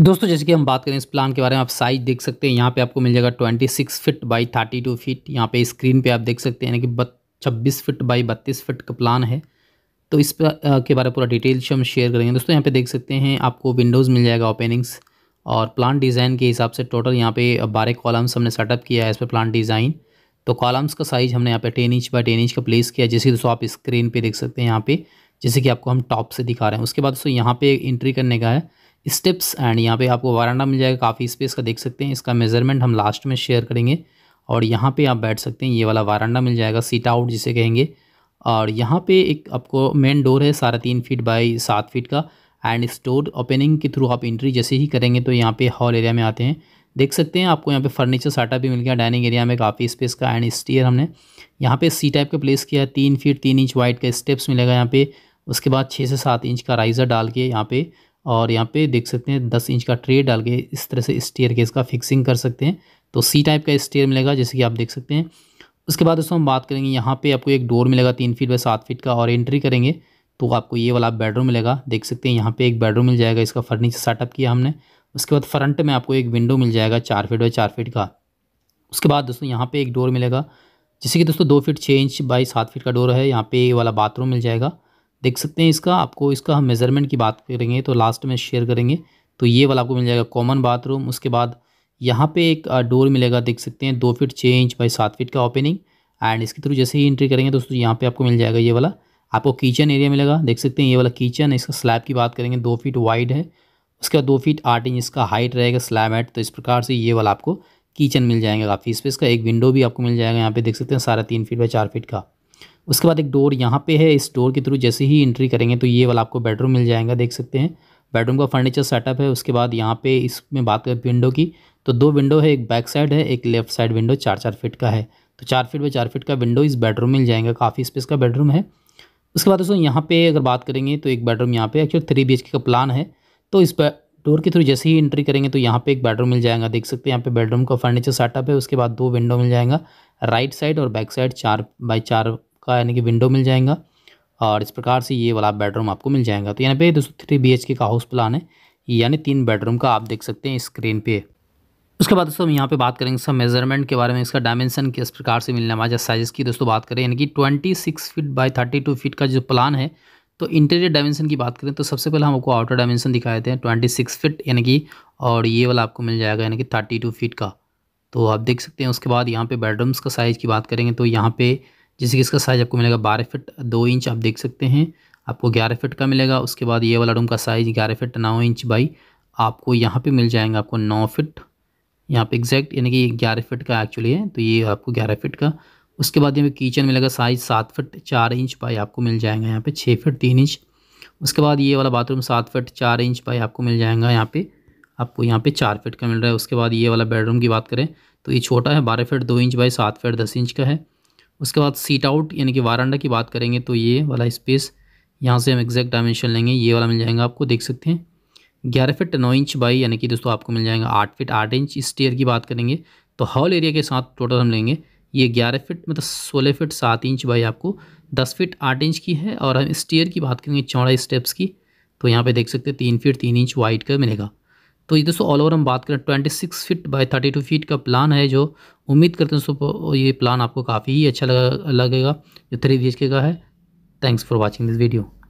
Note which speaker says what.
Speaker 1: दोस्तों जैसे कि हम बात करें इस प्लान के बारे में आप साइज देख सकते हैं यहाँ पे आपको मिल जाएगा 26 feet by thirty two feet यहाँ पे स्क्रीन पे आप देख सकते हैं यानी कि छब्बीस फिट बाई बत्तीस फिट का प्लान है तो इस पर के बारे में पूरा डिटेल्स हम शेयर करेंगे दोस्तों यहाँ पे देख सकते हैं आपको विंडोज़ मिल जाएगा ओपनिंग्स और प्लान डिज़ाइन के हिसाब से टोटल यहाँ पे बारह कॉलम्स हमने सेटअप किया है इस पर प्लान डिज़ाइन तो कॉलम्स का साइज़ हमने यहाँ पे ten inch by ten inch का प्लेस किया जैसे दोस्तों आप स्क्रीन पर देख सकते हैं यहाँ पर जैसे कि आपको हम टॉप से दिखा रहे हैं उसके बाद दोस्तों यहाँ पर एंट्री करने का है स्टेप्स एंड यहाँ पे आपको वारंडा मिल जाएगा काफ़ी स्पेस का देख सकते हैं इसका मेजरमेंट हम लास्ट में शेयर करेंगे और यहाँ पे आप बैठ सकते हैं ये वाला वारंडा मिल जाएगा सीट आउट जिसे कहेंगे और यहाँ पे एक आपको मेन डोर है साढ़े तीन फीट बाई सात फीट का एंड स्टोर ओपनिंग के थ्रू आप इंट्री जैसे ही करेंगे तो यहाँ पे हॉल एरिया में आते हैं देख सकते हैं आपको यहाँ पे फर्नीचर साटा भी मिल गया डाइनिंग एरिया में काफ़ी स्पेस का एंड स्टीयर हमने यहाँ पे सी टाइप का प्लेस किया है तीन फीट तीन इंच वाइड का स्टेप्स मिलेगा यहाँ पे उसके बाद छः से सात इंच का राइज़र डाल के यहाँ पे और यहाँ पे देख सकते हैं दस इंच का ट्रे डाल के इस तरह से स्टेयर केस का फिक्सिंग कर सकते हैं तो सी टाइप का स्टेयर मिलेगा जैसे कि आप देख सकते हैं उसके बाद दोस्तों हम बात करेंगे यहाँ पे आपको एक डोर मिलेगा तीन फीट बाई सात फीट का और एंट्री करेंगे तो आपको ये वाला बेडरूम मिलेगा देख सकते हैं यहाँ पे एक बेडरूम मिल जाएगा इसका फर्नीचर सेटअप किया हमने उसके बाद फ्रंट में आपको एक विंडो मिल जाएगा चार फीट बाई चार फीट का उसके बाद दोस्तों यहाँ पे एक डोर मिलेगा जैसे कि दोस्तों दो फीट छः इंच बाई सात फीट का डोर है यहाँ पे ये वाला बाथरूम मिल जाएगा देख सकते हैं इसका आपको इसका हम मेज़रमेंट की बात करेंगे तो लास्ट में शेयर करेंगे तो ये वाला आपको मिल जाएगा कॉमन बाथरूम उसके बाद यहाँ पे एक डोर मिलेगा देख सकते हैं दो फीट छः इंच बाई सात फीट का ओपनिंग एंड इसके थ्रू जैसे ही एंट्री करेंगे दोस्तों यहाँ पे आपको मिल जाएगा ये वाला आपको किचन एरिया मिलेगा देख सकते हैं ये वाला किचन इसका स्लैब की बात करेंगे दो फीट वाइड है उसके बाद दो फीट आठ इंच इसका हाइट रहेगा स्लैब हेड तो इस प्रकार से ये वाला आपको किचन मिल जाएगा काफ़ी स्पेस का एक विंडो भी आपको मिल जाएगा यहाँ पे देख सकते हैं सारा तीन फीट बाई चार फीट का उसके बाद एक डोर यहाँ पे है इस डोर के थ्रू जैसे ही एंट्री करेंगे तो ये वाला आपको बेडरूम मिल जाएगा देख सकते हैं बेडरूम का फर्नीचर सेटअप है उसके बाद यहाँ पे इसमें बात करें विंडो की तो दो विंडो है एक बैक साइड है एक लेफ्ट साइड विंडो चार चार फिट का है तो चार फिट बाई चार फिट का विंडो इस बेडरूम मिल जाएगा काफ़ी स्पेस का बेडरूम है उसके बाद दोस्तों यहाँ पे अगर बात करेंगे तो एक बेडरूम यहाँ पे एक्चुअली थ्री बी का प्लान है तो इस डोर के थ्रू जैसे ही एंट्री करेंगे तो यहाँ पे एक बेडरूम मिल जाएगा देख सकते हैं यहाँ पे बेडरूम का फर्नीचर सेटअप है उसके बाद दो विंडो मिल जाएगा राइट साइड और बैक साइड चार बाई चार का यानी कि विंडो मिल जाएगा और इस प्रकार से ये वाला बेडरूम आपको मिल जाएगा तो यहाँ पे दोस्तों थ्री बी का हाउस प्लान है यानी तीन बेडरूम का आप देख सकते हैं स्क्रीन पे उसके बाद दोस्तों हम यहाँ पे बात करेंगे सब मेजरमेंट के बारे में इसका डायमेंशन किस प्रकार से मिलने वाला साइज़ की दोस्तों बात करें यानी कि twenty six feet by thirty two feet का जो प्लान है तो इंटीरियर डायमेंशन की बात करें तो सबसे पहले हम आपको आउटर डायमेंशन दिखाए थे ट्वेंटी सिक्स फिट यानी कि और ये वाला आपको मिल जाएगा यानी कि थर्टी टू फीट का तो आप देख सकते हैं उसके बाद यहाँ पर बेडरूम्स का साइज़ की बात करेंगे तो यहाँ पर जैसे कि इसका साइज़ आपको मिलेगा बारह फिट दो इंच आप देख सकते हैं आपको ग्यारह फिट का मिलेगा उसके बाद ये वाला रूम का साइज़ ग्यारह फिट नौ इंच बाई आपको यहाँ पे मिल जाएगा आपको नौ फिट यहाँ पे एग्जैक्ट यानी कि ग्यारह फिट का एक्चुअली है तो ये आपको ग्यारह फिट का उसके बाद यहाँ पे किचन मिलेगा साइज़ सात फिट चार इंच बाई आपको मिल जाएगा यहाँ पे छः फिट तीन इंच उसके बाद ये वाला बाथरूम सात फिट चार इंच बाई आपको मिल जाएगा यहाँ पे आपको यहाँ पे चार फिट का मिल रहा है उसके बाद ये वाला बेडरूम की बात करें तो ये छोटा है बारह फिट दो इंच बाई सात फिट दस इंच का है उसके बाद सीट आउट यानी कि वारंडा की बात करेंगे तो ये वाला स्पेस यहाँ से हम एग्जैक्ट डायमेंशन लेंगे ये वाला मिल जाएगा आपको देख सकते हैं ग्यारह फिट नौ इंच बाई यानी कि दोस्तों आपको मिल जाएगा आठ फिट आठ इंच स्टेयर की बात करेंगे तो हॉल एरिया के साथ टोटल हम लेंगे ये ग्यारह फिट मतलब सोलह फिट सात इंच बाई आपको दस फिट आठ इंच की है और हम स्टेयर की बात करेंगे चौड़ा स्टेप्स की तो यहाँ पे देख सकते हैं तीन फिट तीन इंच वाइड का मिलेगा तो ये दोस्तों ऑल ओवर हम बात करें twenty six feet by thirty two feet का प्लान है जो उम्मीद करते हैं दोस्तों ये प्लान आपको काफ़ी ही अच्छा लगा लगेगा जो थ्री बी का है thanks for watching this video